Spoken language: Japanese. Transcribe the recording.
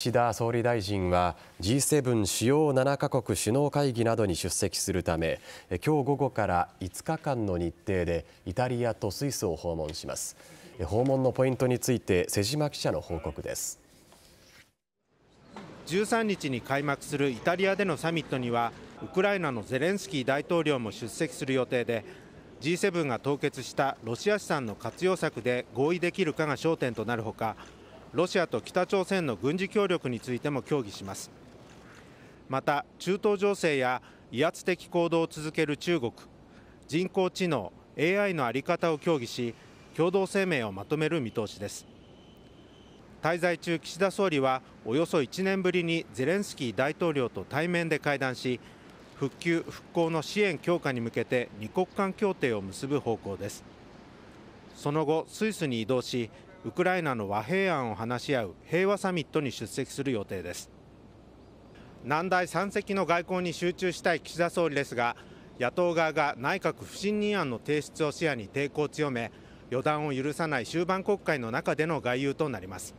岸田総理大臣は G7 主要7カ国首脳会議などに出席するため今日午後から5日間の日程でイタリアとスイスを訪問します訪問のポイントについて瀬島記者の報告です13日に開幕するイタリアでのサミットにはウクライナのゼレンスキー大統領も出席する予定で G7 が凍結したロシア資産の活用策で合意できるかが焦点となるほかロシアと北朝鮮の軍事協力についても協議しますまた中東情勢や威圧的行動を続ける中国人工知能 AI の在り方を協議し共同声明をまとめる見通しです滞在中岸田総理はおよそ1年ぶりにゼレンスキー大統領と対面で会談し復旧・復興の支援強化に向けて二国間協定を結ぶ方向ですその後スイスに移動しウクライナの和平案を話し合う平和サミットに出席する予定です難題山積の外交に集中したい岸田総理ですが野党側が内閣不信任案の提出を視野に抵抗を強め予断を許さない終盤国会の中での外遊となります